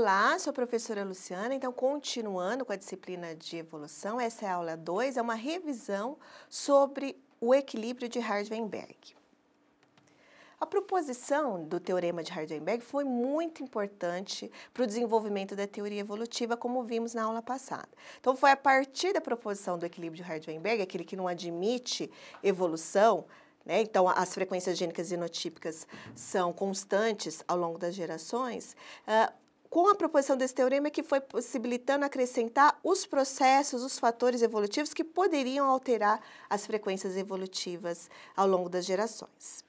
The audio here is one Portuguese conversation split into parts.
Olá, sou a professora Luciana. Então, continuando com a disciplina de evolução, essa é a aula 2, é uma revisão sobre o equilíbrio de Hardenberg. A proposição do teorema de Hardenberg foi muito importante para o desenvolvimento da teoria evolutiva, como vimos na aula passada. Então, foi a partir da proposição do equilíbrio de Hardenberg, aquele que não admite evolução, né? Então, as frequências gênicas e genotípicas são constantes ao longo das gerações. Uh, com a proposição desse teorema é que foi possibilitando acrescentar os processos, os fatores evolutivos que poderiam alterar as frequências evolutivas ao longo das gerações.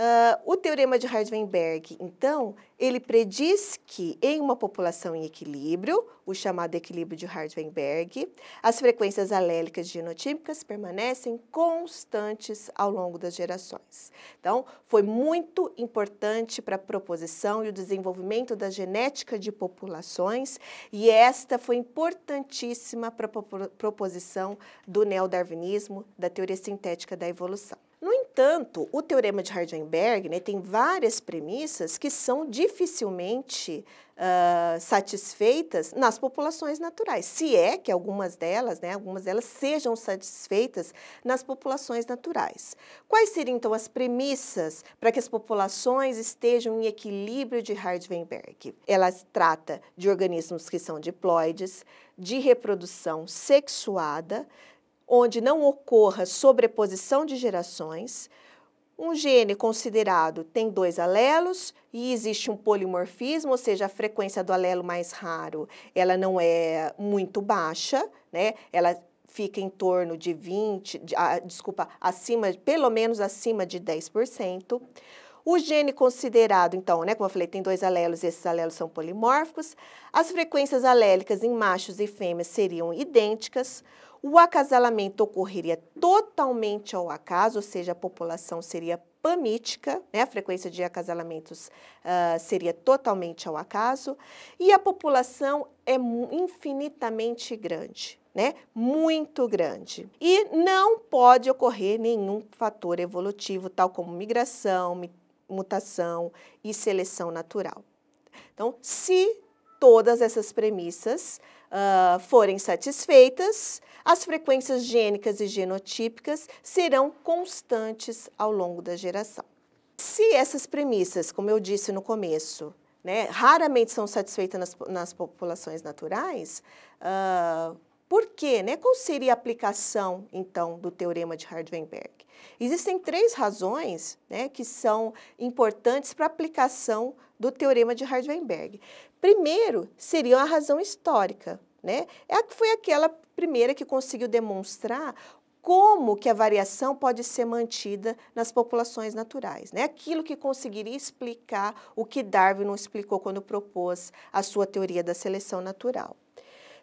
Uh, o teorema de Hardenberg, então, ele prediz que em uma população em equilíbrio, o chamado equilíbrio de Hardenberg, as frequências alélicas genotípicas permanecem constantes ao longo das gerações. Então, foi muito importante para a proposição e o desenvolvimento da genética de populações, e esta foi importantíssima para a proposição do neodarwinismo, da teoria sintética da evolução. No entanto, o teorema de Hardenberg né, tem várias premissas que são dificilmente uh, satisfeitas nas populações naturais, se é que algumas delas, né, algumas delas sejam satisfeitas nas populações naturais. Quais seriam então as premissas para que as populações estejam em equilíbrio de Hardenberg? Elas trata de organismos que são diploides, de reprodução sexuada, onde não ocorra sobreposição de gerações. Um gene considerado tem dois alelos e existe um polimorfismo, ou seja, a frequência do alelo mais raro, ela não é muito baixa, né? Ela fica em torno de 20, de, ah, desculpa, acima, pelo menos acima de 10%. O gene considerado, então, né, como eu falei, tem dois alelos e esses alelos são polimórficos. As frequências alélicas em machos e fêmeas seriam idênticas. O acasalamento ocorreria totalmente ao acaso, ou seja, a população seria pamítica, né? a frequência de acasalamentos uh, seria totalmente ao acaso, e a população é infinitamente grande. Né? Muito grande. E não pode ocorrer nenhum fator evolutivo, tal como migração, mutação e seleção natural. Então, se todas essas premissas uh, forem satisfeitas, as frequências gênicas e genotípicas serão constantes ao longo da geração. Se essas premissas, como eu disse no começo, né, raramente são satisfeitas nas, nas populações naturais, uh, por quê? Né? Qual seria a aplicação, então, do teorema de Hardenberg? Existem três razões né, que são importantes para a aplicação do teorema de Hardenberg. Primeiro, seria a razão histórica. Né? É, foi aquela primeira que conseguiu demonstrar como que a variação pode ser mantida nas populações naturais, né? Aquilo que conseguiria explicar o que Darwin não explicou quando propôs a sua teoria da seleção natural.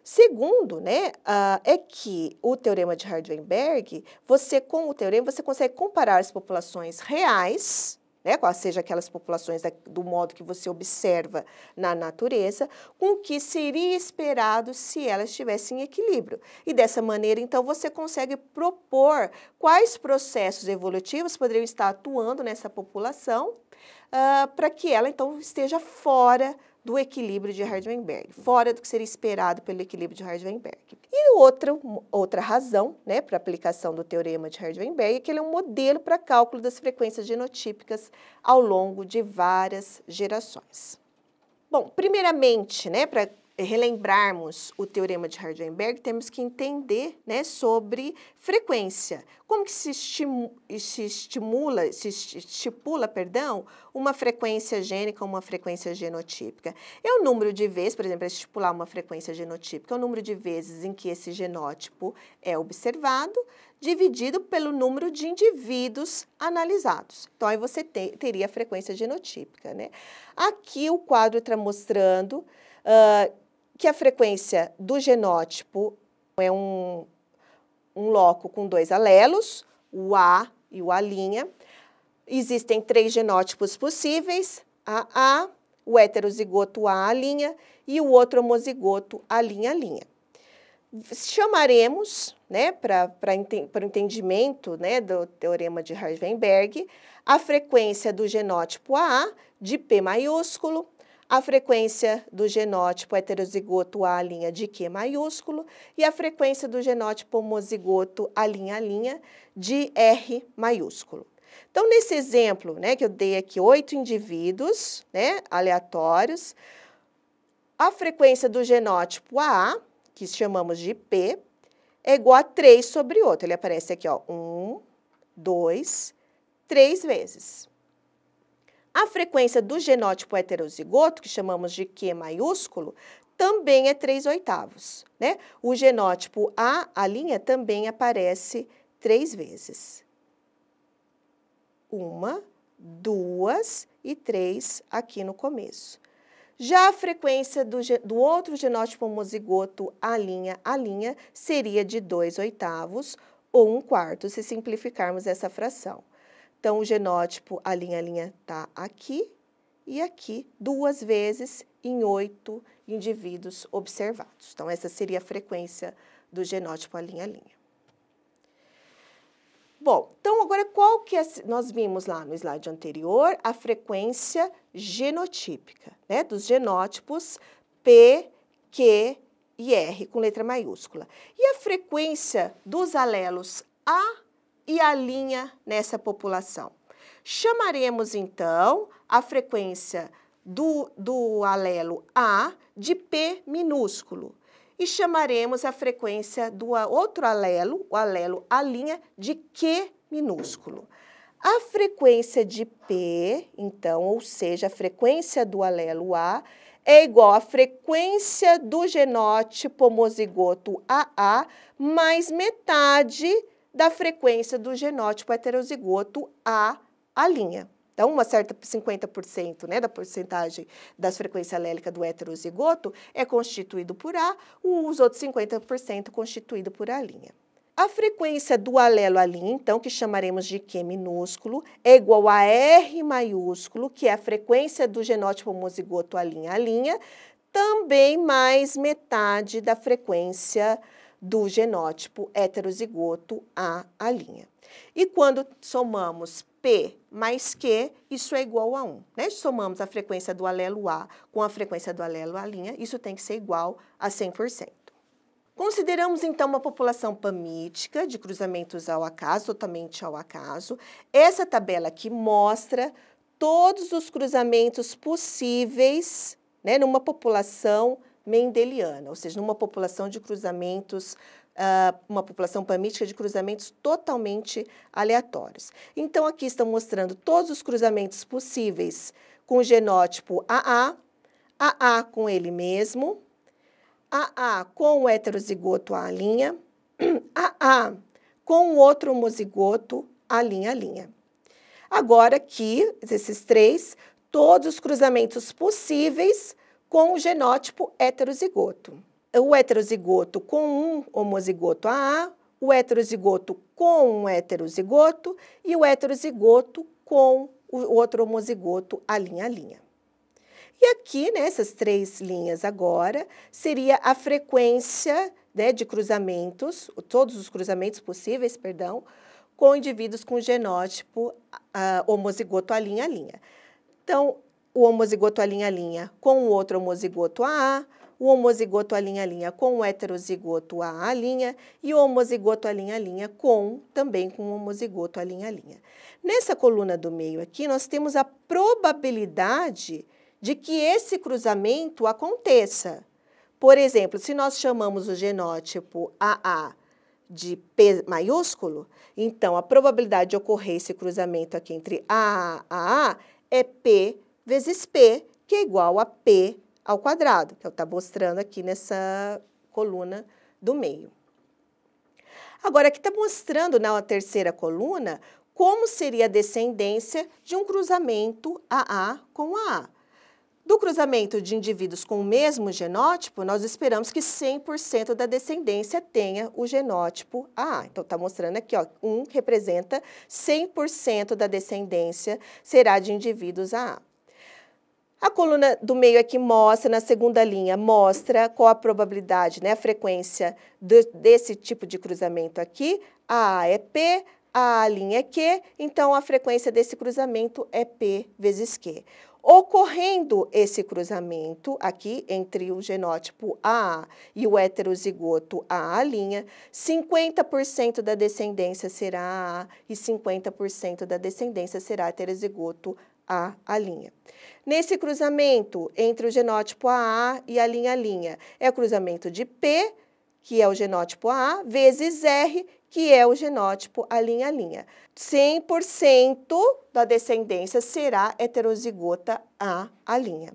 Segundo, né, uh, é que o teorema de Hardenberg, você com o teorema você consegue comparar as populações reais né, qual seja aquelas populações da, do modo que você observa na natureza, com o que seria esperado se elas estivessem em equilíbrio. E dessa maneira, então, você consegue propor quais processos evolutivos poderiam estar atuando nessa população uh, para que ela, então, esteja fora do equilíbrio de Hardenberg, fora do que seria esperado pelo equilíbrio de Hardenberg. E outra, outra razão né, para a aplicação do teorema de Hardenberg é que ele é um modelo para cálculo das frequências genotípicas ao longo de várias gerações. Bom, primeiramente, né, para eh, relembrarmos o teorema de Heisenberg, temos que entender né, sobre frequência. Como que se, estimula, se estimula, se estipula, perdão, uma frequência gênica ou uma frequência genotípica? É o número de vezes, por exemplo, estipular uma frequência genotípica, é o número de vezes em que esse genótipo é observado, dividido pelo número de indivíduos analisados. Então, aí você te, teria a frequência genotípica, né? Aqui o quadro está mostrando... Uh, que a frequência do genótipo é um, um loco com dois alelos, o A e o A'. Existem três genótipos possíveis, AA, o heterozigoto A, e o outro homozigoto A, Chamaremos, né, para o entendimento né, do teorema de Heisenberg, a frequência do genótipo AA de P maiúsculo a frequência do genótipo heterozigoto A linha de Q maiúsculo e a frequência do genótipo homozigoto A linha a linha de R maiúsculo. Então, nesse exemplo né, que eu dei aqui, oito indivíduos né, aleatórios, a frequência do genótipo AA, que chamamos de P, é igual a 3 sobre 8. Ele aparece aqui, ó, 1, 2, 3 vezes. A frequência do genótipo heterozigoto, que chamamos de Q maiúsculo, também é 3 oitavos. Né? O genótipo A, a linha, também aparece três vezes. Uma, duas e três aqui no começo. Já a frequência do, do outro genótipo homozigoto, a linha, a linha, seria de 2 oitavos ou 1 um quarto, se simplificarmos essa fração. Então, o genótipo, a linha, a linha está aqui e aqui, duas vezes em oito indivíduos observados. Então, essa seria a frequência do genótipo, a linha, a linha. Bom, então agora qual que é, nós vimos lá no slide anterior, a frequência genotípica, né, dos genótipos P, Q e R, com letra maiúscula. E a frequência dos alelos A e alinha nessa população. Chamaremos então a frequência do, do alelo A de P minúsculo e chamaremos a frequência do outro alelo, o alelo A' de Q minúsculo. A frequência de P, então, ou seja, a frequência do alelo A, é igual à frequência do genótipo homozigoto AA mais metade da frequência do genótipo heterozigoto A, a linha. Então, uma certa 50% né, da porcentagem das frequências alélicas do heterozigoto é constituído por A, os outros 50% constituído por A linha. A frequência do alelo linha, então, que chamaremos de Q minúsculo, é igual a R maiúsculo, que é a frequência do genótipo homozigoto a linha a linha, também mais metade da frequência do genótipo heterozigoto A à linha. E quando somamos P mais Q, isso é igual a 1. Né? Somamos a frequência do alelo A com a frequência do alelo A', isso tem que ser igual a 100%. Consideramos então uma população pamítica de cruzamentos ao acaso, totalmente ao acaso. Essa tabela aqui mostra todos os cruzamentos possíveis né, numa população mendeliana, ou seja, numa população de cruzamentos Uh, uma população pamítica de cruzamentos totalmente aleatórios. Então, aqui estão mostrando todos os cruzamentos possíveis com o genótipo AA, AA com ele mesmo, AA com o heterozigoto A linha, AA com o outro homozigoto A linha linha. Agora, aqui, esses três, todos os cruzamentos possíveis com o genótipo heterozigoto. O heterozigoto com um homozigoto AA, o heterozigoto com um heterozigoto e o heterozigoto com o outro homozigoto a linha a linha. E aqui, nessas né, três linhas agora, seria a frequência né, de cruzamentos, todos os cruzamentos possíveis, perdão, com indivíduos com genótipo uh, homozigoto a linha a linha. Então, o homozigoto alinha-linha com o outro homozigoto AA, o homozigoto alinha-linha com o heterozigoto AA linha e o homozigoto alinha-linha com também com o homozigoto alinha-linha. Nessa coluna do meio aqui, nós temos a probabilidade de que esse cruzamento aconteça. Por exemplo, se nós chamamos o genótipo AA de P maiúsculo, então a probabilidade de ocorrer esse cruzamento aqui entre AA e AA é P vezes P, que é igual a P ao quadrado, que é eu estou tá mostrando aqui nessa coluna do meio. Agora, aqui está mostrando na terceira coluna como seria a descendência de um cruzamento AA com AA. Do cruzamento de indivíduos com o mesmo genótipo, nós esperamos que 100% da descendência tenha o genótipo AA. Então, está mostrando aqui, ó, 1 representa 100% da descendência será de indivíduos AA. A coluna do meio aqui é mostra, na segunda linha, mostra qual a probabilidade, né, a frequência desse tipo de cruzamento aqui. A é P, a linha é Q, então a frequência desse cruzamento é P vezes Q. Ocorrendo esse cruzamento aqui entre o genótipo A e o heterozigoto AA', 50% da descendência será A e 50% da descendência será heterozigoto a a linha. Nesse cruzamento entre o genótipo AA e a linha linha, é o cruzamento de P, que é o genótipo AA, vezes R, que é o genótipo a linha linha. 100% da descendência será heterozigota A a linha.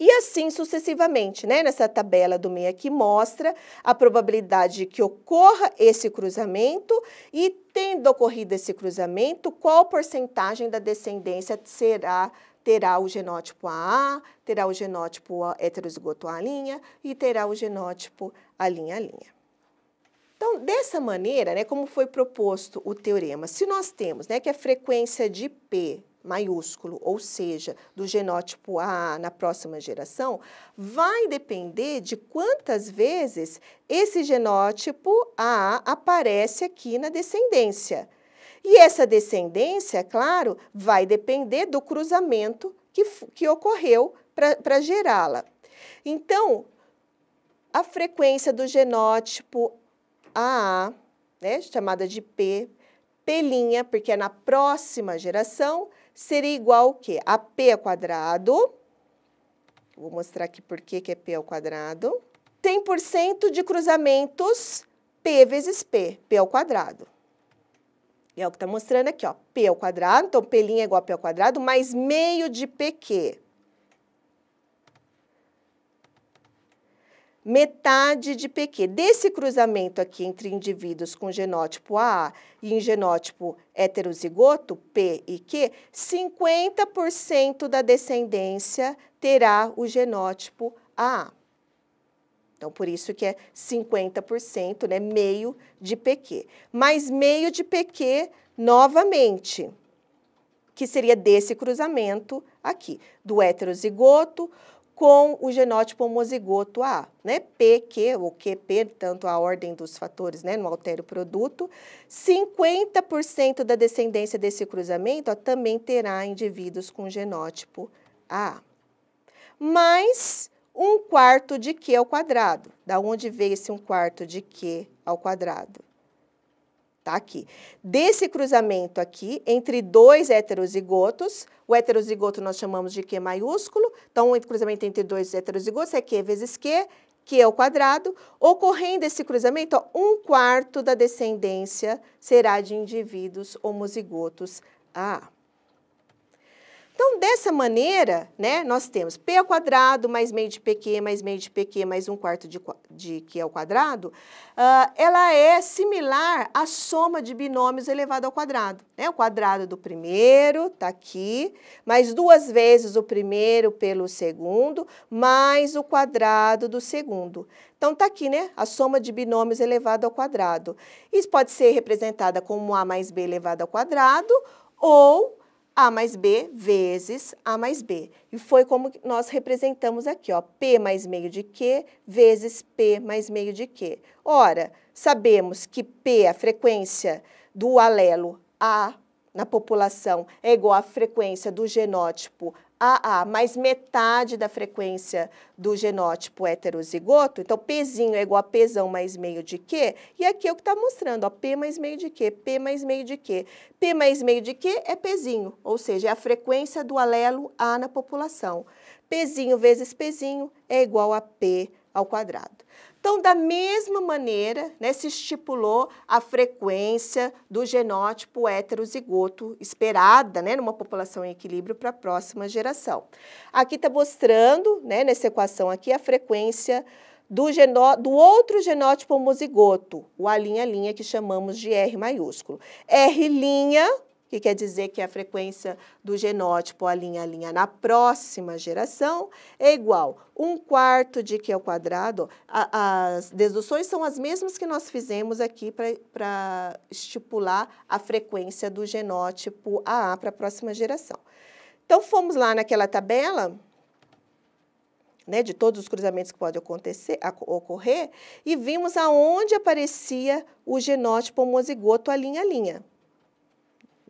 E assim sucessivamente, né? Nessa tabela do meio aqui mostra a probabilidade de que ocorra esse cruzamento e, tendo ocorrido esse cruzamento, qual porcentagem da descendência será terá o genótipo AA, terá o genótipo heterozigoto A linha e terá o genótipo A linha A linha. Então, dessa maneira, né, como foi proposto o teorema, se nós temos né, que a frequência de P maiúsculo, ou seja, do genótipo A na próxima geração, vai depender de quantas vezes esse genótipo A aparece aqui na descendência. E essa descendência, é claro, vai depender do cruzamento que, que ocorreu para gerá-la. Então, a frequência do genótipo AA, né, chamada de P, P', porque é na próxima geração, seria igual ao quê? A P ao quadrado, vou mostrar aqui por que é P ao quadrado, 100% de cruzamentos P vezes P, P ao quadrado. É o que está mostrando aqui, ó, P ao quadrado, então P' é igual a P ao quadrado, mais meio de PQ. metade de PQ. Desse cruzamento aqui entre indivíduos com genótipo AA e em genótipo heterozigoto, P e Q, 50% da descendência terá o genótipo AA. Então, por isso que é 50%, né, meio de PQ. Mais meio de PQ, novamente, que seria desse cruzamento aqui, do heterozigoto com o genótipo homozigoto A, né? PQ ou QP, tanto a ordem dos fatores, né, no o produto, 50% da descendência desse cruzamento ó, também terá indivíduos com genótipo A. Mais um quarto de Q ao quadrado. Da onde veio esse um quarto de Q ao quadrado? tá aqui. Desse cruzamento aqui, entre dois heterozigotos, o heterozigoto nós chamamos de Q maiúsculo, então o cruzamento entre dois heterozigotos é Q vezes Q, que é o quadrado, ocorrendo esse cruzamento, ó, um quarto da descendência será de indivíduos homozigotos A. Então, dessa maneira, né, nós temos P ao quadrado mais meio de PQ mais meio de PQ mais um quarto de, de Q ao quadrado, uh, ela é similar à soma de binômios elevado ao quadrado. Né? O quadrado do primeiro está aqui, mais duas vezes o primeiro pelo segundo, mais o quadrado do segundo. Então, está aqui, né? A soma de binômios elevado ao quadrado. Isso pode ser representada como A mais B elevado ao quadrado ou a mais B vezes A mais B. E foi como nós representamos aqui, ó, P mais meio de Q vezes P mais meio de Q. Ora, sabemos que P, a frequência do alelo A na população, é igual à frequência do genótipo AA, ah, ah, mais metade da frequência do genótipo heterozigoto. Então, Pzinho é igual a Pzão mais meio de Q. E aqui é o que está mostrando, ó, P mais meio de Q, P mais meio de Q. P mais meio de Q é Pzinho, ou seja, é a frequência do alelo A na população. Pzinho vezes Pzinho é igual a P ao quadrado. Então, da mesma maneira, né, se estipulou a frequência do genótipo heterozigoto esperada né, numa população em equilíbrio para a próxima geração. Aqui está mostrando, né, nessa equação aqui, a frequência do, genó, do outro genótipo homozigoto, o a alinha que chamamos de R maiúsculo. R linha que quer dizer que a frequência do genótipo, a linha a linha na próxima geração, é igual um quarto de Q ao é quadrado. A, as deduções são as mesmas que nós fizemos aqui para estipular a frequência do genótipo AA para a próxima geração. Então, fomos lá naquela tabela, né, de todos os cruzamentos que podem acontecer, ocorrer, e vimos aonde aparecia o genótipo homozigoto a linha a linha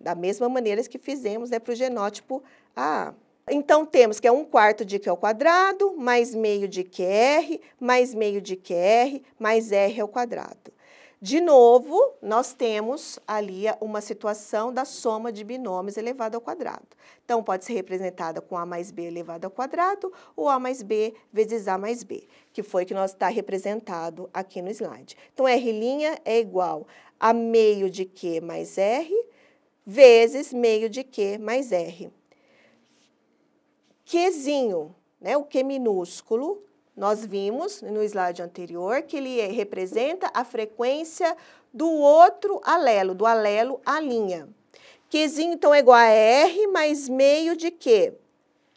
da mesma maneira que fizemos né, para o genótipo A. Então, temos que é um quarto de Q ao quadrado, mais meio de QR, mais meio de QR, mais R ao quadrado. De novo, nós temos ali uma situação da soma de binômios elevado ao quadrado. Então, pode ser representada com A mais B elevado ao quadrado ou A mais B vezes A mais B, que foi que nós está representado aqui no slide. Então, R' é igual a meio de Q mais R, vezes meio de Q mais R. Qzinho, né, o Q minúsculo, nós vimos no slide anterior que ele é, representa a frequência do outro alelo, do alelo à linha. Qzinho, então, é igual a R mais meio de Q,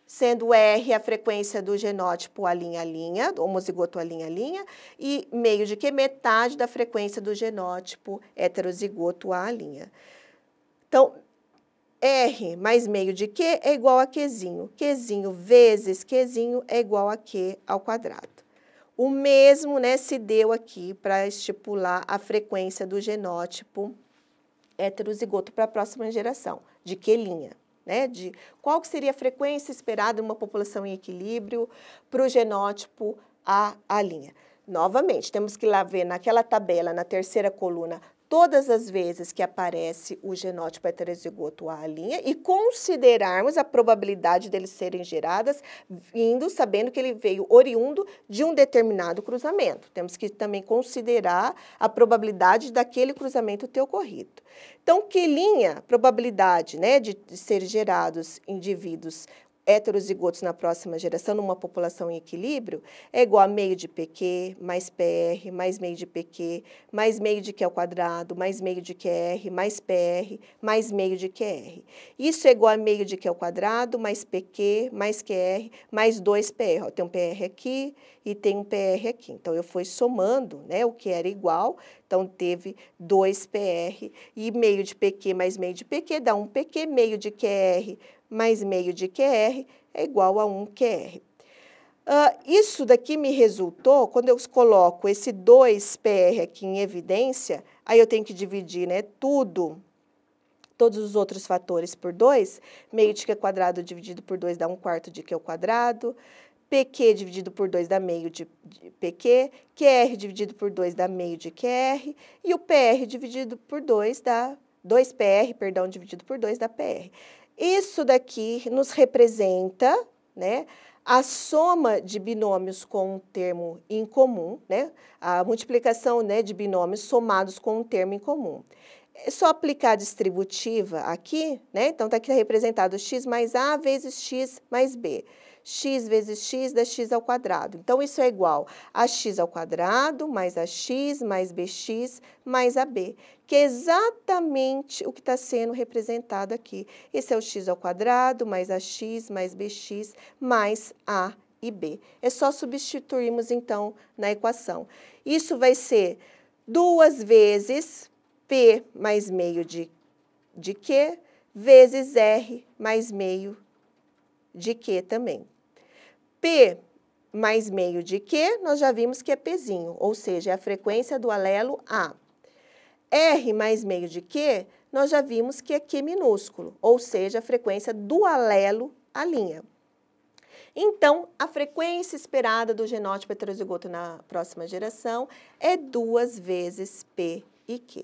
sendo R a frequência do genótipo alinha linha a linha, homozigoto a linha linha, e meio de Q metade da frequência do genótipo heterozigoto a linha. Então, R mais meio de Q é igual a Qzinho. Qzinho vezes Qzinho é igual a Q ao quadrado. O mesmo né, se deu aqui para estipular a frequência do genótipo heterozigoto para a próxima geração, de que linha? Né, de qual que seria a frequência esperada em uma população em equilíbrio para o genótipo A, a linha. Novamente, temos que lá ver naquela tabela, na terceira coluna, todas as vezes que aparece o genótipo heterozigoto A linha e considerarmos a probabilidade deles serem geradas vindo, sabendo que ele veio oriundo de um determinado cruzamento. Temos que também considerar a probabilidade daquele cruzamento ter ocorrido. Então, que linha, probabilidade né, de, de ser gerados indivíduos heterozigotos na próxima geração, numa população em equilíbrio, é igual a meio de PQ, mais PR, mais meio de PQ, mais meio de Q ao quadrado, mais meio de QR, mais PR, mais meio de QR. Isso é igual a meio de Q ao quadrado, mais PQ, mais QR, mais 2PR. tem um PR aqui e tem um PR aqui. Então, eu fui somando né, o que era igual, então teve 2PR e meio de PQ mais meio de PQ dá um PQ, meio de QR mais meio de QR é igual a 1 QR. Uh, ah, isso daqui me resultou, quando eu coloco esse 2PR aqui em evidência, aí eu tenho que dividir né, tudo, todos os outros fatores por 2, meio de Q quadrado dividido por 2 dá 1 quarto de Q quadrado, PQ dividido por 2 dá meio de, de PQ, QR dividido por 2 dá meio de QR, e o PR dividido por 2 dá 2PR, perdão, dividido por 2 dá PR. Isso daqui nos representa né, a soma de binômios com um termo em né, a multiplicação né, de binômios somados com um termo em comum. É só aplicar a distributiva aqui, né? Então, está aqui representado x mais a vezes x mais b. x vezes x dá x ao quadrado. Então, isso é igual a x ao quadrado mais a x mais bx mais ab, que é exatamente o que está sendo representado aqui. Esse é o x ao quadrado, mais ax, mais bx, mais a e b. É só substituirmos, então, na equação. Isso vai ser duas vezes p mais meio de, de q, vezes r mais meio de q também. p mais meio de q, nós já vimos que é pzinho, ou seja, é a frequência do alelo a. R mais meio de Q, nós já vimos que é Q minúsculo, ou seja, a frequência do alelo à linha. Então, a frequência esperada do genótipo heterozigoto na próxima geração é duas vezes P e Q.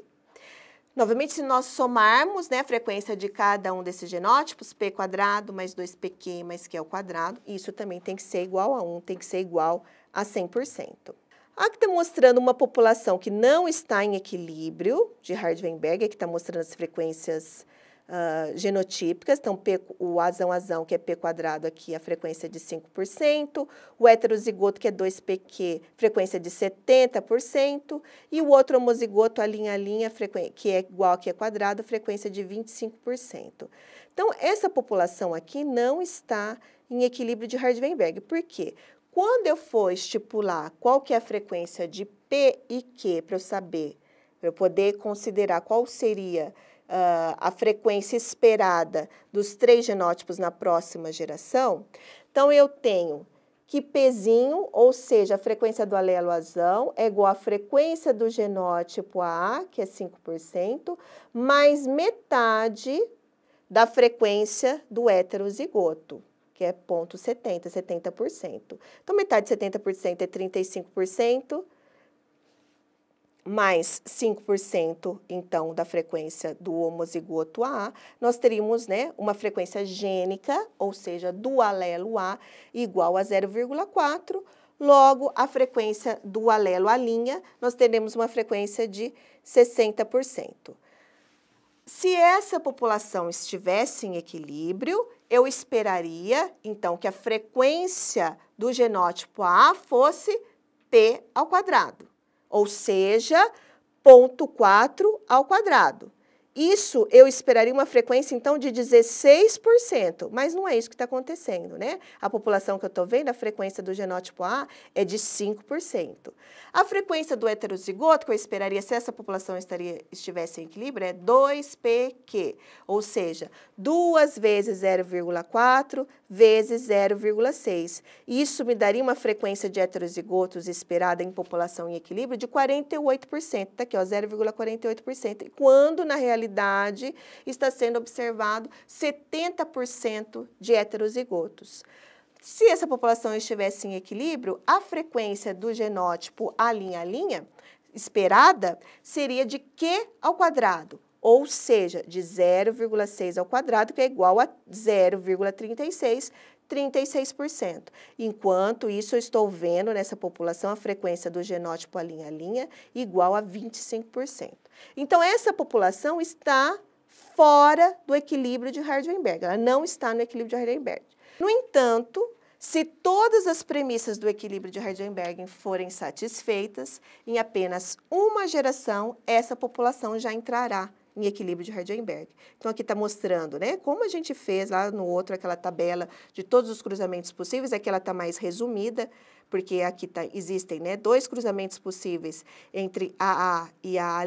Novamente, se nós somarmos né, a frequência de cada um desses genótipos, P quadrado mais 2PQ mais Q ao quadrado, isso também tem que ser igual a 1, tem que ser igual a 100%. Aqui que está mostrando uma população que não está em equilíbrio, de Hardwenberg, que está mostrando as frequências uh, genotípicas, então P, o azão-azão, que é P quadrado aqui, a frequência de 5%, o heterozigoto, que é 2PQ, frequência de 70%, e o outro homozigoto, a linha-linha, que é igual a Q é quadrado, frequência de 25%. Então, essa população aqui não está em equilíbrio de Hardwenberg. Por quê? Quando eu for estipular qual que é a frequência de P e Q para eu saber, para eu poder considerar qual seria uh, a frequência esperada dos três genótipos na próxima geração, então eu tenho que P, ou seja, a frequência do alelo azão é igual à frequência do genótipo A que é 5%, mais metade da frequência do heterozigoto que é 0,70%, 70%. Então, metade de 70% é 35%, mais 5%, então, da frequência do homozigoto A, nós teríamos, né, uma frequência gênica, ou seja, do alelo A, igual a 0,4%, Logo, a frequência do alelo à linha, nós teremos uma frequência de 60%. Se essa população estivesse em equilíbrio, eu esperaria, então, que a frequência do genótipo A fosse P ao quadrado, ou seja, 0,4 ao quadrado. Isso eu esperaria uma frequência então de 16%, mas não é isso que está acontecendo, né? A população que eu estou vendo, a frequência do genótipo A é de 5%. A frequência do heterozigoto, que eu esperaria se essa população estaria, estivesse em equilíbrio, é 2PQ, ou seja, duas vezes 0,4, vezes 0,6. Isso me daria uma frequência de heterozigotos esperada em população em equilíbrio de 48%, tá aqui, ó, 0,48%, quando na realidade está sendo observado 70% de heterozigotos. Se essa população estivesse em equilíbrio, a frequência do genótipo a linha a linha esperada seria de Q ao quadrado ou seja, de 0,6 ao quadrado, que é igual a 0,36, 36%. Enquanto isso, eu estou vendo nessa população a frequência do genótipo a linha a linha igual a 25%. Então, essa população está fora do equilíbrio de Hardenberg, ela não está no equilíbrio de Hardenberg. No entanto, se todas as premissas do equilíbrio de Heisenberg forem satisfeitas, em apenas uma geração, essa população já entrará em equilíbrio de Heisenberg. Então, aqui está mostrando né, como a gente fez lá no outro, aquela tabela de todos os cruzamentos possíveis, aqui ela está mais resumida, porque aqui tá, existem né, dois cruzamentos possíveis entre a A e a A',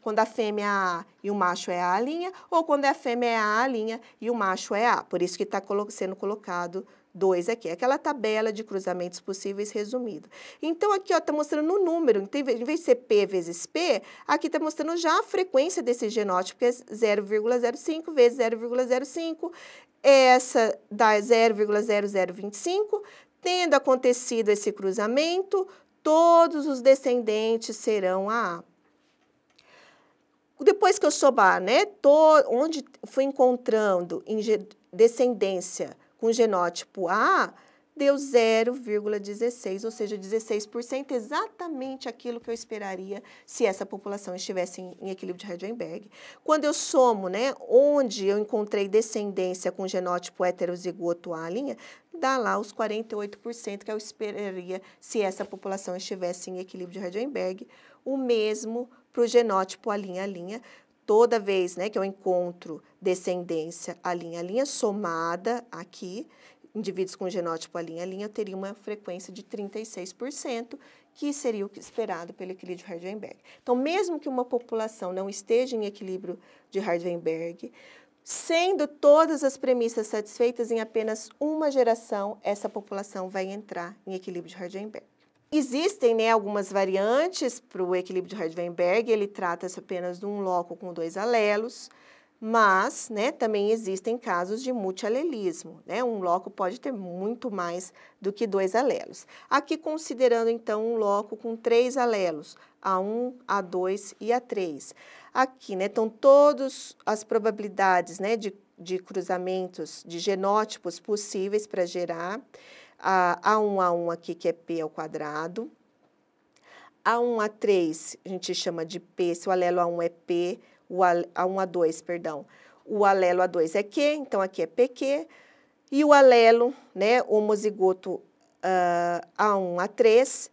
quando a fêmea é a A e o macho é a A', ou quando a fêmea é a A' e o macho é A. Por isso que está sendo colocado dois aqui, é aquela tabela de cruzamentos possíveis resumido. Então, aqui está mostrando o número, então, em vez de ser P vezes P, aqui está mostrando já a frequência desse genótipo, que é 0,05 vezes 0,05, essa dá 0,0025, Tendo acontecido esse cruzamento, todos os descendentes serão a A. Depois que eu sobar, né, to, onde fui encontrando descendência com genótipo A, deu 0,16, ou seja, 16%, exatamente aquilo que eu esperaria se essa população estivesse em, em equilíbrio de Heisenberg. Quando eu somo, né, onde eu encontrei descendência com genótipo heterozigoto A linha, dá lá os 48% que eu esperaria se essa população estivesse em equilíbrio de Heisenberg. O mesmo para o genótipo A linha A linha, toda vez né, que eu encontro descendência a linha a linha somada aqui, indivíduos com genótipo alinha linha teria uma frequência de 36%, que seria o esperado pelo equilíbrio de Hardenberg. Então, mesmo que uma população não esteja em equilíbrio de Hardenberg, sendo todas as premissas satisfeitas em apenas uma geração, essa população vai entrar em equilíbrio de Hardenberg. Existem né, algumas variantes para o equilíbrio de Hardenberg, ele trata-se apenas de um loco com dois alelos, mas né, também existem casos de multialelismo. Né? Um loco pode ter muito mais do que dois alelos. Aqui considerando então um loco com três alelos, A1, A2 e A3. Aqui né, estão todas as probabilidades né, de, de cruzamentos de genótipos possíveis para gerar a, A1, A1 aqui que é P ao quadrado. A1, A3 a gente chama de P, se o alelo A1 é P, o A1, A2, perdão. O alelo A2 é Q, então aqui é PQ. E o alelo, né, homozigoto uh, A1, A3,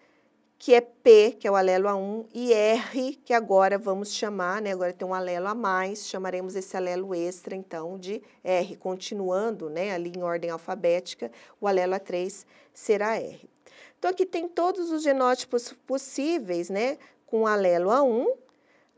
que é P, que é o alelo A1, e R, que agora vamos chamar, né, agora tem um alelo a mais, chamaremos esse alelo extra, então, de R, continuando, né, ali em ordem alfabética, o alelo A3 será R. Então, aqui tem todos os genótipos possíveis, né, com alelo A1,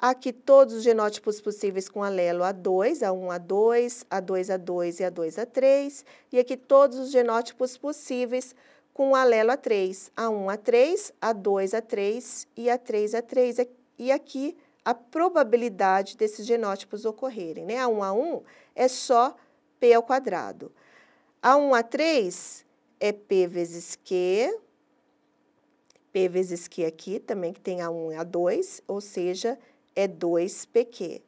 Aqui todos os genótipos possíveis com alelo A2, A1A2, A2A2 e A2A3. E aqui todos os genótipos possíveis com alelo A3, A1A3, A2A3 e A3A3. E aqui a probabilidade desses genótipos ocorrerem. Né? A1A1 é só P ao quadrado. A1A3 é P vezes Q, P vezes Q aqui também que tem A1 e A2, ou seja, é 2PQ.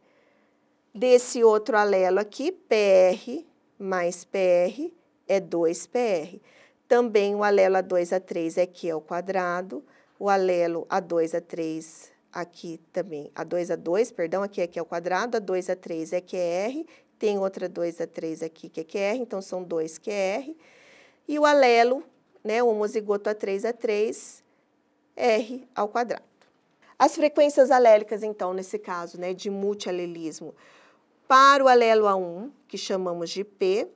Desse outro alelo aqui, PR mais PR é 2PR. Também o alelo A2, A3 é Q ao quadrado, o alelo A2, A3 aqui também, A2, A2, perdão, aqui é Q ao quadrado, A2, A3 é QR, tem outra 2, A3 aqui que é QR, então são 2QR. E o alelo, né, o homozigoto A3, A3, R ao quadrado. As frequências alélicas, então, nesse caso, né, de multialelismo, para o alelo A1, que chamamos de P,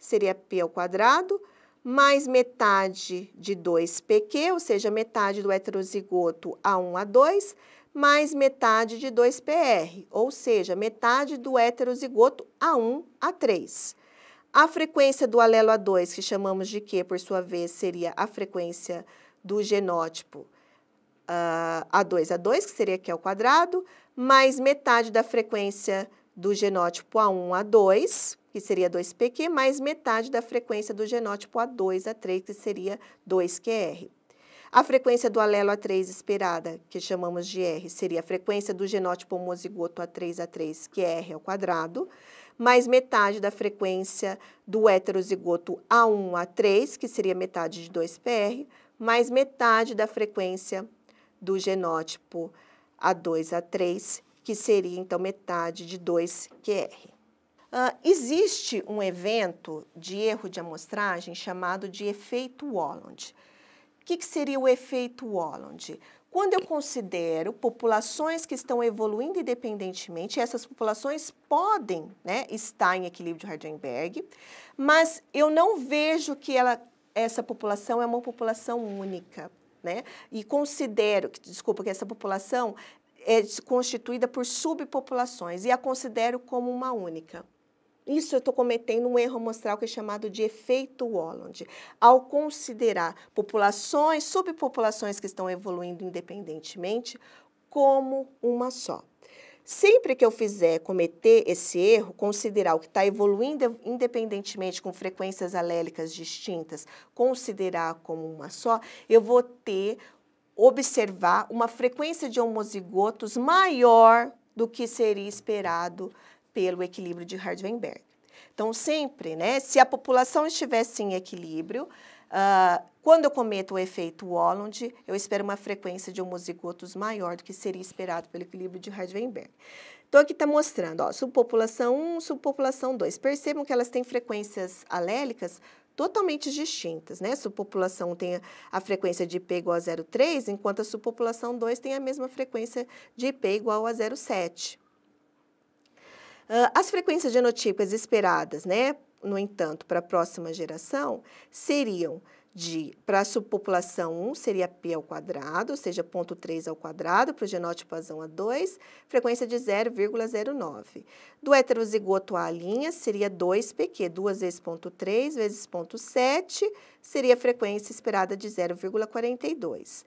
seria P ao quadrado, mais metade de 2PQ, ou seja, metade do heterozigoto A1A2, mais metade de 2PR, ou seja, metade do heterozigoto A1A3. A frequência do alelo A2, que chamamos de Q, por sua vez, seria a frequência do genótipo uh, A2, A2, que seria aqui ao quadrado, mais metade da frequência do genótipo A1, A2, que seria 2PQ, mais metade da frequência do genótipo A2, A3, que seria 2QR. A frequência do alelo A3 esperada, que chamamos de R, seria a frequência do genótipo homozigoto A3, A3, que é R ao quadrado, mais metade da frequência do heterozigoto A1, A3, que seria metade de 2PR, mais metade da frequência do genótipo A2, A3, que seria então metade de 2QR. Uh, ah, existe um evento de erro de amostragem chamado de efeito Wolland. O que, que seria o efeito Wolland? Quando eu considero populações que estão evoluindo independentemente, essas populações podem né, estar em equilíbrio de Hardenberg, mas eu não vejo que ela, essa população é uma população única né? E considero, que, desculpa, que essa população é constituída por subpopulações e a considero como uma única. Isso eu estou cometendo um erro amostral que é chamado de efeito Wolland. Ao considerar populações, subpopulações que estão evoluindo independentemente, como uma só. Sempre que eu fizer cometer esse erro, considerar o que está evoluindo independentemente com frequências alélicas distintas, considerar como uma só, eu vou ter, observar uma frequência de homozigotos maior do que seria esperado pelo equilíbrio de Hardenberg. Então, sempre, né, se a população estivesse em equilíbrio, Uh, quando eu cometo o efeito Holland, eu espero uma frequência de homozigotos maior do que seria esperado pelo equilíbrio de Heisenberg. Então, aqui está mostrando, ó, subpopulação 1, subpopulação 2. Percebam que elas têm frequências alélicas totalmente distintas, né? Subpopulação 1 tem a, a frequência de IP igual a 0,3, enquanto a subpopulação 2 tem a mesma frequência de IP igual a 0,7. Uh, ah, as frequências genotípicas esperadas, né? no entanto, para a próxima geração, seriam de, para a subpopulação 1, seria P ao quadrado, ou seja, ponto 3 ao quadrado, para o genótipo azão A2, frequência de 0,09. Do heterozigoto A' linha, seria 2PQ, 2 vezes ponto 3 vezes ponto 7, seria a frequência esperada de 0,42.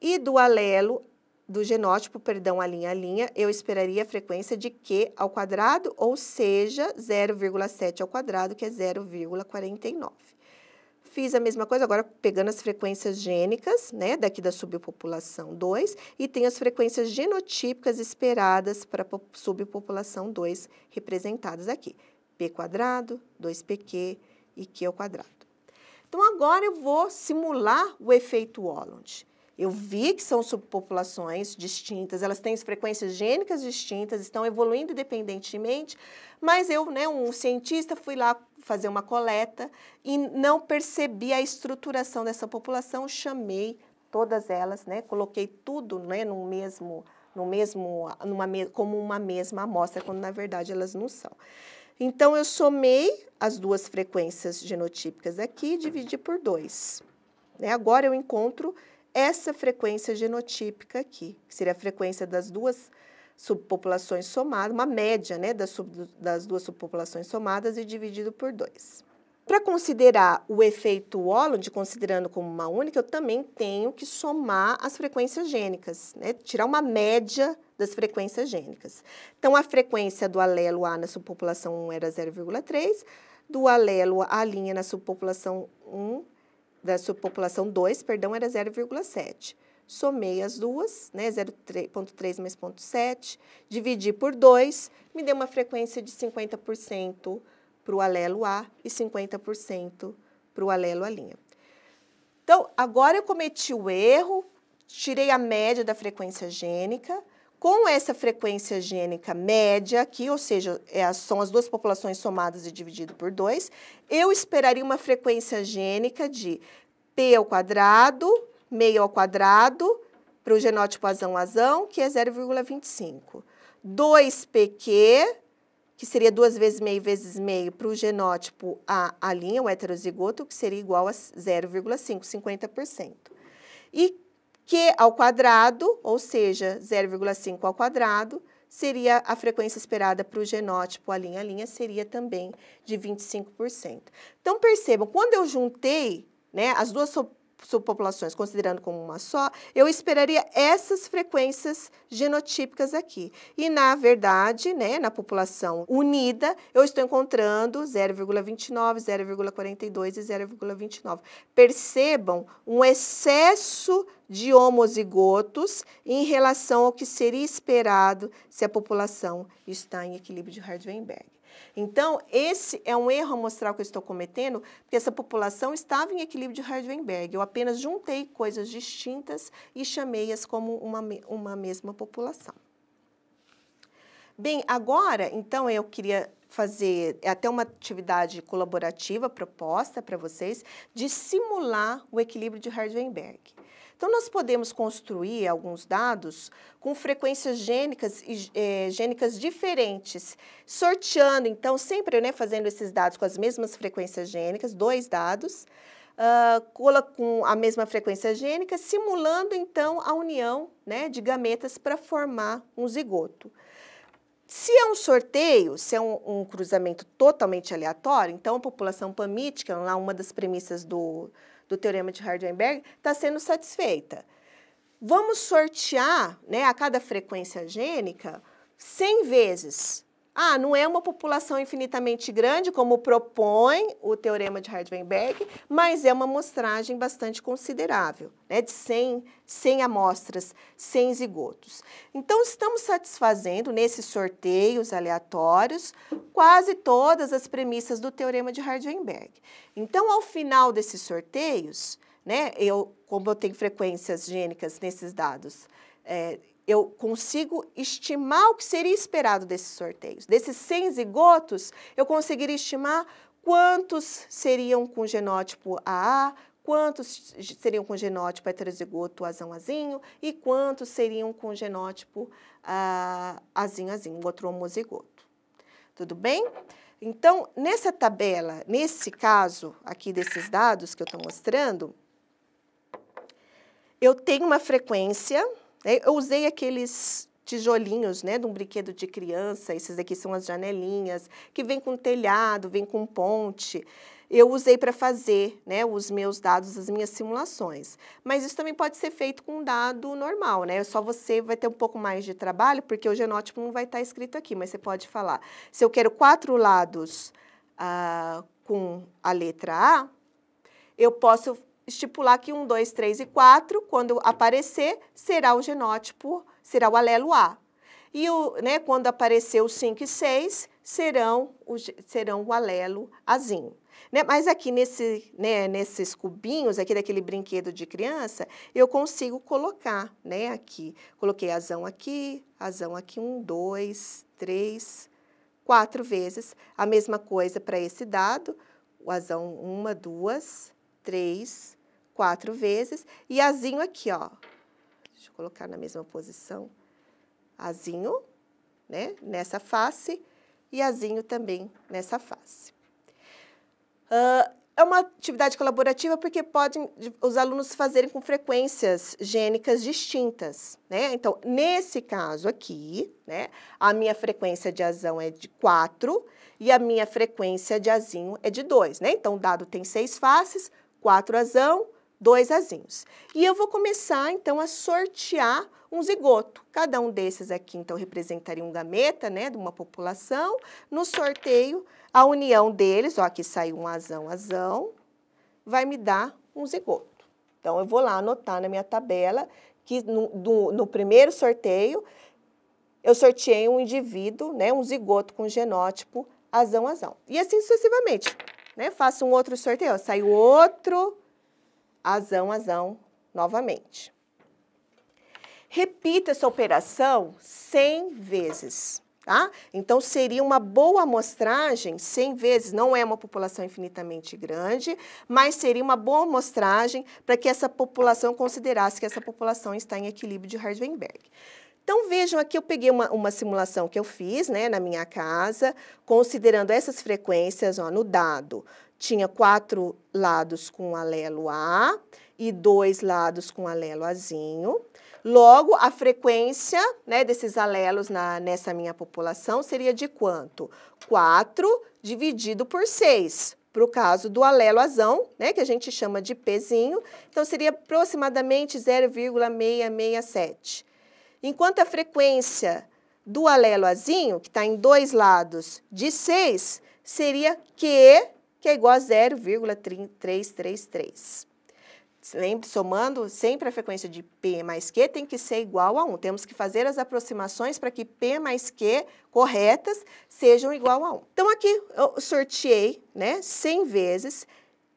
E do alelo do genótipo, perdão, a linha a linha, eu esperaria a frequência de Q ao quadrado, ou seja, 0,7 ao quadrado, que é 0,49. Fiz a mesma coisa agora pegando as frequências gênicas, né, daqui da subpopulação 2, e tem as frequências genotípicas esperadas para a subpopulação 2 representadas aqui. P quadrado, 2PQ e Q ao quadrado. Então agora eu vou simular o efeito Holland. Eu vi que são subpopulações distintas, elas têm frequências gênicas distintas, estão evoluindo independentemente, mas eu, né, um cientista, fui lá fazer uma coleta e não percebi a estruturação dessa população, chamei todas elas, né, coloquei tudo né, no mesmo, no mesmo numa, como uma mesma amostra, quando na verdade elas não são. Então, eu somei as duas frequências genotípicas aqui e dividi por dois. Né? Agora eu encontro essa frequência genotípica aqui, que seria a frequência das duas subpopulações somadas, uma média né, das, sub, das duas subpopulações somadas e dividido por dois. Para considerar o efeito Wollond, considerando como uma única, eu também tenho que somar as frequências gênicas, né? tirar uma média das frequências gênicas. Então, a frequência do alelo A na subpopulação 1 era 0,3, do alelo A' na subpopulação 1 da subpopulação 2, perdão, era 0,7. Somei as duas, né, 0,3 mais 0,7, dividi por 2, me deu uma frequência de 50% para o alelo A e 50% para o alelo A'. linha. Então, agora eu cometi o erro, tirei a média da frequência gênica, com essa frequência gênica média aqui, ou seja, é, são as duas populações somadas e dividido por 2, eu esperaria uma frequência gênica de P ao quadrado, meio ao quadrado, para o genótipo azão-azão, que é 0,25. 2PQ, que seria duas vezes meio vezes meio, para o genótipo A, a linha, o heterozigoto, que seria igual a 0,5, 50%. E Q ao quadrado, ou seja, 0,5 ao quadrado, seria a frequência esperada para o genótipo, a linha a linha, seria também de 25%. Então, percebam, quando eu juntei né, as duas subpopulações considerando como uma só, eu esperaria essas frequências genotípicas aqui. E na verdade, né, na população unida, eu estou encontrando 0,29, 0,42 e 0,29. Percebam um excesso de homozigotos em relação ao que seria esperado se a população está em equilíbrio de Hardenberg. Então, esse é um erro amostral que eu estou cometendo, porque essa população estava em equilíbrio de Heisenberg. Eu apenas juntei coisas distintas e chamei-as como uma, uma mesma população. Bem, agora, então, eu queria fazer até uma atividade colaborativa proposta para vocês de simular o equilíbrio de Heisenberg. Então, nós podemos construir alguns dados com frequências gênicas, e, é, gênicas diferentes, sorteando, então, sempre né, fazendo esses dados com as mesmas frequências gênicas, dois dados, uh, com a mesma frequência gênica, simulando, então, a união né, de gametas para formar um zigoto. Se é um sorteio, se é um, um, cruzamento totalmente aleatório, então a população pamítica, lá uma das premissas do, do Teorema de Hardenberg está sendo satisfeita. Vamos sortear né, a cada frequência gênica 100 vezes ah, não é uma população infinitamente grande, como propõe o teorema de Hardenberg, mas é uma amostragem bastante considerável, né, de 100, 100 amostras, 100 zigotos. Então, estamos satisfazendo, nesses sorteios aleatórios, quase todas as premissas do teorema de Hardenberg. Então, ao final desses sorteios, né, eu, como eu tenho frequências gênicas nesses dados, é, eu consigo estimar o que seria esperado desses sorteios. Desses 100 zigotos, eu conseguiria estimar quantos seriam com genótipo AA, quantos seriam com genótipo heterozigoto azão-azinho e quantos seriam com genótipo ah, azinho-azinho, outro homozigoto. Tudo bem? Então, nessa tabela, nesse caso aqui desses dados que eu estou mostrando, eu tenho uma frequência é, eu usei aqueles tijolinhos, né, de um brinquedo de criança, esses aqui são as janelinhas, que vem com telhado, vem com ponte. Eu usei para fazer, né, os meus dados, as minhas simulações. Mas isso também pode ser feito com um dado normal, né? Só você vai ter um pouco mais de trabalho, porque o genótipo não vai estar tá escrito aqui, mas você pode falar. Se eu quero quatro lados ah, com a letra A, eu posso estipular que 1, 2, 3 e 4, quando aparecer, será o genótipo, será o alelo A. E o, né, quando aparecer o 5 e 6, serão o, serão o alelo Azinho. Né? Mas aqui nesse, né, nesses cubinhos, aqui daquele brinquedo de criança, eu consigo colocar né, aqui. Coloquei azão aqui, azão aqui, 1, 2, 3, 4 vezes. A mesma coisa para esse dado, o azão uma, duas, três, quatro vezes. E azinho aqui, ó. Deixa eu colocar na mesma posição. Azinho, né? Nessa face. E azinho também nessa face. Uh, é uma atividade colaborativa porque podem os alunos fazerem com frequências gênicas distintas, né? Então, nesse caso aqui, né, a minha frequência de azão é de 4 e a minha frequência de azinho é de 2, né? Então, o dado tem seis faces, 4 azão, dois azinhos. E eu vou começar, então, a sortear um zigoto. Cada um desses aqui, então, representaria um gameta, né, de uma população. No sorteio, a união deles, ó, aqui saiu um azão, azão, vai me dar um zigoto. Então, eu vou lá anotar na minha tabela que no, do, no primeiro sorteio, eu sorteei um indivíduo, né, um zigoto com genótipo azão, azão. E assim sucessivamente, né, faço um outro sorteio, ó, sai outro azão, azão novamente. Repita essa operação 100 vezes. Tá? Então, seria uma boa amostragem, 100 vezes, não é uma população infinitamente grande, mas seria uma boa amostragem para que essa população considerasse que essa população está em equilíbrio de Hardenberg. Então, vejam aqui, eu peguei uma, uma, simulação que eu fiz né, na minha casa, considerando essas frequências ó, no dado tinha quatro lados com alelo A e dois lados com alelo Azinho. Logo, a frequência né, desses alelos na, nessa minha população seria de quanto? 4 dividido por 6, para o caso do alelo azão, né, que a gente chama de pezinho. Então, seria aproximadamente 0,667. Enquanto a frequência do alelo azinho, que está em dois lados de 6, seria Q que é igual a 0,333. Lembre, somando sempre a frequência de P mais Q tem que ser igual a 1. Temos que fazer as aproximações para que P mais Q corretas sejam igual a 1. Então, aqui eu sorteei né, 100 vezes.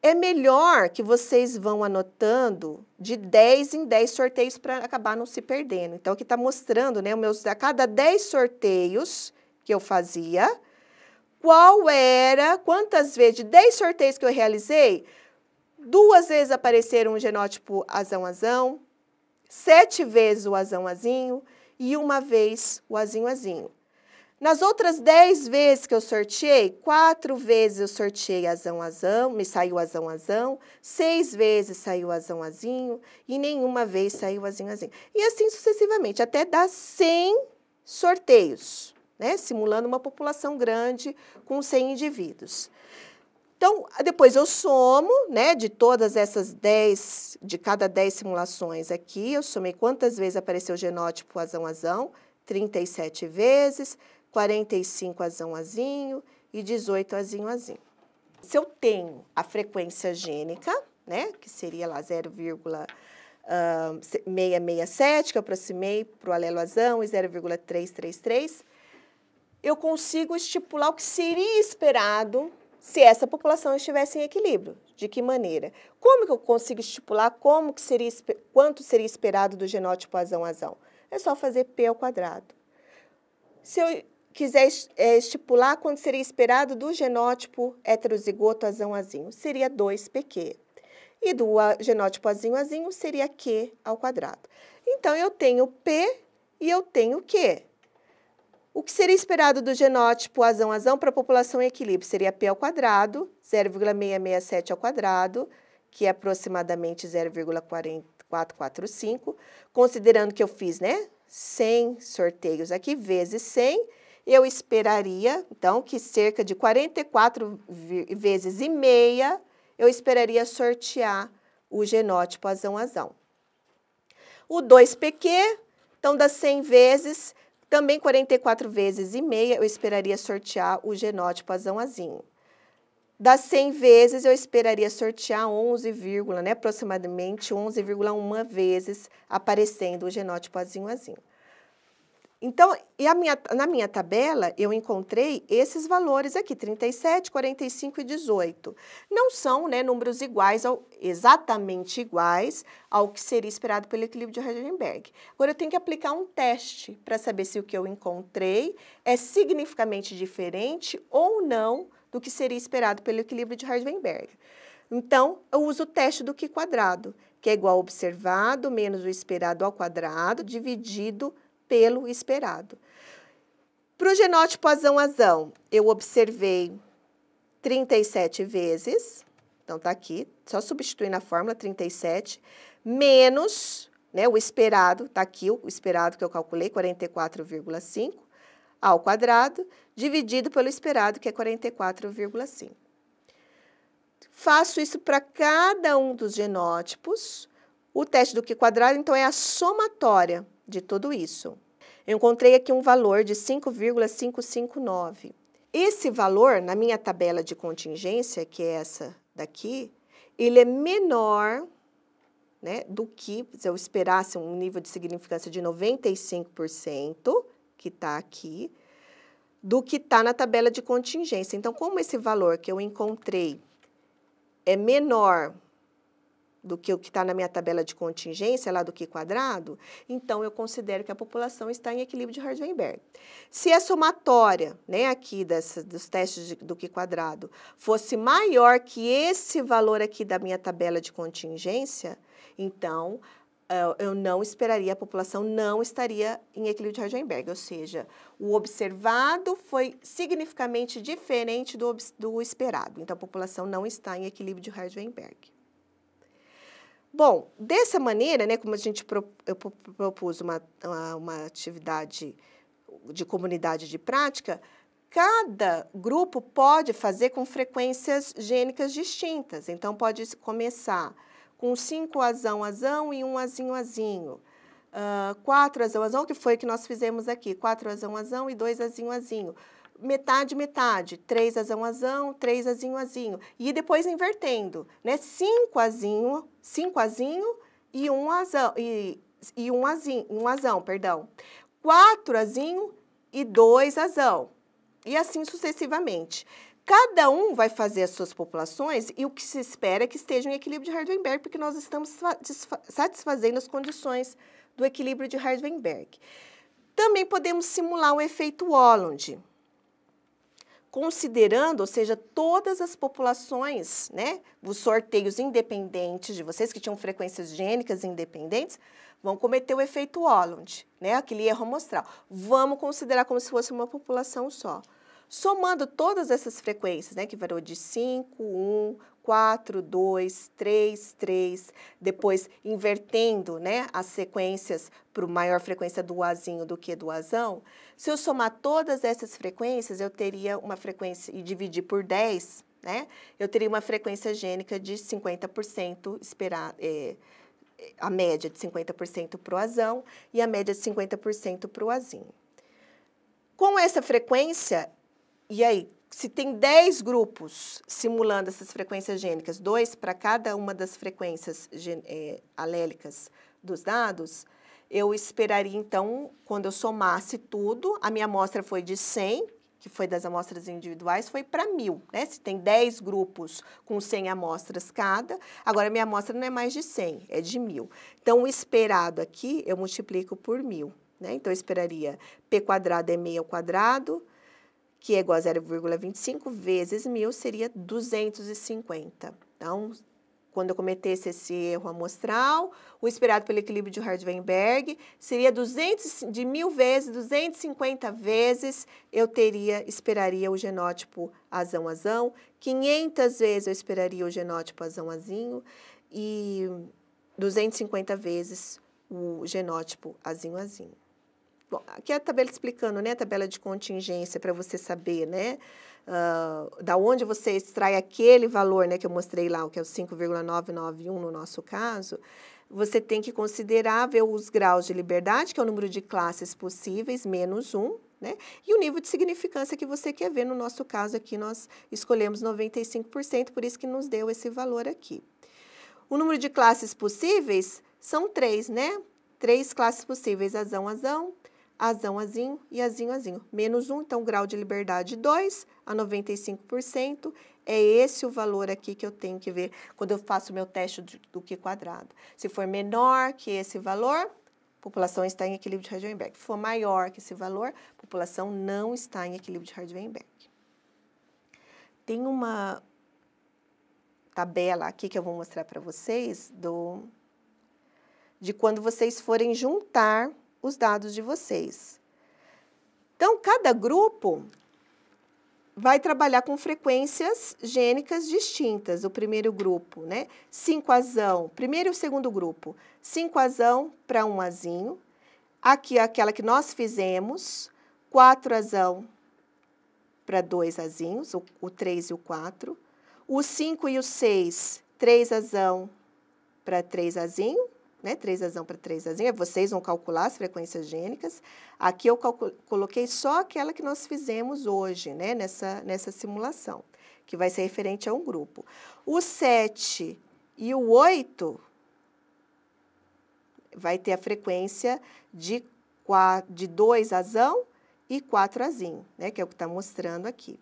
É melhor que vocês vão anotando de 10 em 10 sorteios para acabar não se perdendo. Então, aqui está mostrando, né, meu a cada 10 sorteios que eu fazia, qual era, quantas vezes, de 10 sorteios que eu realizei, duas vezes apareceram o genótipo azão-azão, sete vezes o azão-azinho e uma vez o azinho-azinho. Nas outras dez vezes que eu sorteei, quatro vezes eu sorteei azão-azão, me saiu azão-azão, seis vezes saiu azão-azinho e nenhuma vez saiu azinho-azinho. E assim sucessivamente, até dar 100 sorteios né, simulando uma população grande com 100 indivíduos. Então, depois eu somo, né, de todas essas 10, de cada 10 simulações aqui, eu somei quantas vezes apareceu o genótipo azão-azão, 37 vezes, 45 azão-azinho e 18 azinho-azinho. Se eu tenho a frequência gênica, né, que seria lá 0,667, ah, que eu aproximei para o alelo azão e 0,333, eu consigo estipular o que seria esperado se essa população estivesse em equilíbrio. De que maneira? Como que eu consigo estipular como que seria, quanto seria esperado do genótipo azão-azão? É só fazer P ao quadrado. Se eu quiser é, estipular quanto seria esperado do genótipo heterozigoto azão-azinho, seria 2PQ. E do genótipo azinho-azinho seria Q ao quadrado. Então, eu tenho P e eu tenho Q. O que seria esperado do genótipo azão-azão para a população em equilíbrio? Seria P ao quadrado, 0,667 ao quadrado, que é aproximadamente 0,445, considerando que eu fiz, né, 100 sorteios aqui, vezes 100, eu esperaria, então, que cerca de 44 vezes e meia, eu esperaria sortear o genótipo azão-azão. O 2PQ, então, das 100 vezes, também 44 vezes e meia eu esperaria sortear o genótipo azão azinho. Das 100 vezes eu esperaria sortear 11, né, aproximadamente 11,1 vezes aparecendo o genótipo azinho azinho. Então, minha, na minha tabela, eu encontrei esses valores aqui, 37, 45 e 18. Não são né, números iguais, ao, exatamente iguais ao que seria esperado pelo equilíbrio de Heisenberg. Agora, eu tenho que aplicar um teste para saber se o que eu encontrei é significativamente diferente ou não do que seria esperado pelo equilíbrio de Heisenberg. Então, eu uso o teste do Q quadrado, que é igual ao observado menos o esperado ao quadrado, dividido pelo esperado. Para o genótipo azão-azão, eu observei 37 vezes, então tá aqui, só substituir na fórmula 37, menos né, o esperado, tá aqui o esperado que eu calculei, 44,5 ao quadrado, dividido pelo esperado, que é 44,5. Faço isso para cada um dos genótipos. O teste do Q quadrado, então, é a somatória de tudo isso. Eu encontrei aqui um valor de 5,559. Esse valor, na minha tabela de contingência, que é essa daqui, ele é menor né, do que se eu esperasse um nível de significância de 95%, que está aqui, do que está na tabela de contingência. Então, como esse valor que eu encontrei é menor do que o que está na minha tabela de contingência, lá do Q quadrado, então eu considero que a população está em equilíbrio de Hardenberg. Se a somatória, né, aqui dessa, dos testes de, do Q quadrado, fosse maior que esse valor aqui da minha tabela de contingência, então é, eu não esperaria, a população não estaria em equilíbrio de Hardenberg, ou seja, o observado foi significativamente diferente do, do esperado, então a população não está em equilíbrio de Hardenberg. Bom, dessa maneira, né, como a gente pro, eu propus uma, uma atividade de comunidade de prática, cada grupo pode fazer com frequências gênicas distintas. Então, pode começar com cinco azão, azão e um azinho, azinho. Uh, quatro azão, azão, que foi o que nós fizemos aqui. Quatro azão, azão e dois azinho, azinho metade, metade, três azão, azão, três azinho, azinho. E depois invertendo, né? Cinco azinho, cinco azinho e um azão, e, e um azinho, um azão, perdão. Quatro azinho e dois azão. E assim sucessivamente. Cada um vai fazer as suas populações e o que se espera é que esteja em equilíbrio de Hardenberg, porque nós estamos satisfazendo as condições do equilíbrio de Hardenberg. Também podemos simular o efeito Holland considerando, ou seja, todas as populações, né? Os sorteios independentes de vocês, que tinham frequências gênicas independentes, vão cometer o efeito Holland, né? Aquele erro amostral. Vamos considerar como se fosse uma população só. Somando todas essas frequências, né? Que variou de 5, 1, 4, 2, 3, 3, depois invertendo né, as sequências para maior frequência do azinho do que do azão, se eu somar todas essas frequências, eu teria uma frequência e dividir por 10, né, eu teria uma frequência gênica de 50% esperar, é, a média de 50% para o azão e a média de 50% para o azinho. Com essa frequência, e aí, se tem 10 grupos simulando essas frequências gênicas, dois para cada uma das frequências é, alélicas dos dados, eu esperaria, então, quando eu somasse tudo, a minha amostra foi de 100, que foi das amostras individuais, foi para 1.000, né? Se tem 10 grupos com 100 amostras cada, agora a minha amostra não é mais de 100, é de 1.000. Então, o esperado aqui, eu multiplico por 1.000, né? Então, eu esperaria P quadrado é meio ao quadrado, que é igual a 0,25 vezes mil, seria 250. Então, quando eu cometesse esse erro amostral, o esperado pelo equilíbrio de Hardenberg seria 200, de mil vezes, 250 vezes eu teria, esperaria o genótipo azão-azão, 500 vezes eu esperaria o genótipo azão-azinho e 250 vezes o genótipo azinho-azinho. Bom, aqui é a tabela explicando, né, a tabela de contingência para você saber, né, uh, da onde você extrai aquele valor, né, que eu mostrei lá, que é o 5,991 no nosso caso, você tem que considerar ver os graus de liberdade, que é o número de classes possíveis, menos um, né? E o nível de significância que você quer ver, no nosso caso aqui, nós escolhemos 95%, por isso que nos deu esse valor aqui. O número de classes possíveis são três, né? Três classes possíveis, azão, azão, azão, azinho e azinho, azinho. Menos 1, então grau de liberdade 2 a 95%. É esse o valor aqui que eu tenho que ver quando eu faço o meu teste do, do Q quadrado. Se for menor que esse valor, população está em equilíbrio de weinberg Se for maior que esse valor, população não está em equilíbrio de weinberg Tem uma tabela aqui que eu vou mostrar para vocês do de quando vocês forem juntar os dados de vocês. Então, cada grupo vai trabalhar com frequências gênicas distintas. O primeiro grupo, né? 5 azão, primeiro e o segundo grupo. 5 azão para 1 um azinho. Aqui aquela que nós fizemos, 4 azão para 2 azinhos, o 3 e o 4. O 5 e o 6, 3 azão para 3 azinho né, 3 azão para 3Azinho, vocês vão calcular as frequências gênicas. Aqui eu coloquei só aquela que nós fizemos hoje, né, nessa, nessa simulação, que vai ser referente a um grupo. O 7 e o 8 vai ter a frequência de, de 2Azão e 4Azinho, né, que é o que está mostrando aqui.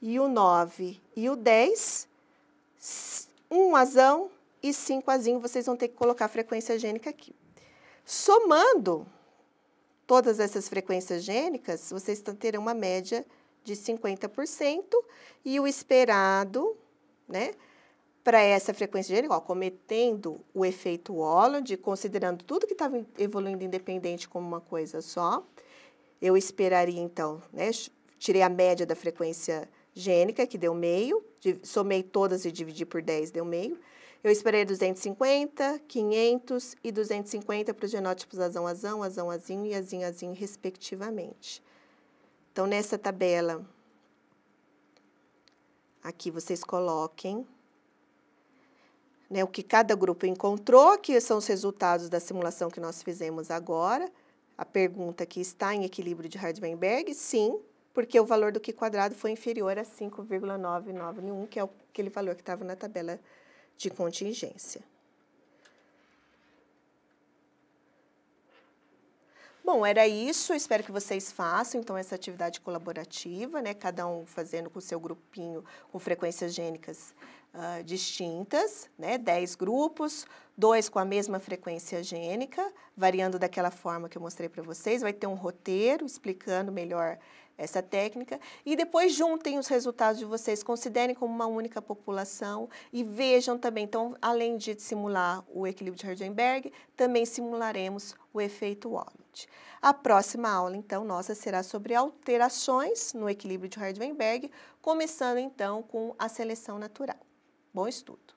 E o 9 e o 10 um azão e cinco azinhos vocês vão ter que colocar a frequência gênica aqui. Somando todas essas frequências gênicas, vocês terão uma média de 50% e o esperado, né, para essa frequência gênica, ó, cometendo o efeito Holland, considerando tudo que estava evoluindo independente como uma coisa só, eu esperaria então, né, tirei a média da frequência gênica, gênica, que deu meio, somei todas e dividi por 10, deu meio. Eu esperei 250, 500 e 250 para os genótipos azão, azão, azão, azinho e azinho, azinho, respectivamente. Então, nessa tabela, aqui vocês coloquem né, o que cada grupo encontrou, que são os resultados da simulação que nós fizemos agora. A pergunta que está em equilíbrio de Hardenberg, sim, porque o valor do Q quadrado foi inferior a 5,991, que é aquele valor que estava na tabela de contingência. Bom, era isso. Espero que vocês façam então essa atividade colaborativa, né? Cada um fazendo com o seu grupinho com frequências gênicas uh, distintas, né? 10 grupos, dois com a mesma frequência gênica, variando daquela forma que eu mostrei para vocês. Vai ter um roteiro explicando melhor essa técnica e depois juntem os resultados de vocês, considerem como uma única população e vejam também. Então, além de simular o equilíbrio de Herzenberg, também simularemos o efeito Wallace. A próxima aula, então, nossa será sobre alterações no equilíbrio de Herzenberg, começando então com a seleção natural. Bom estudo!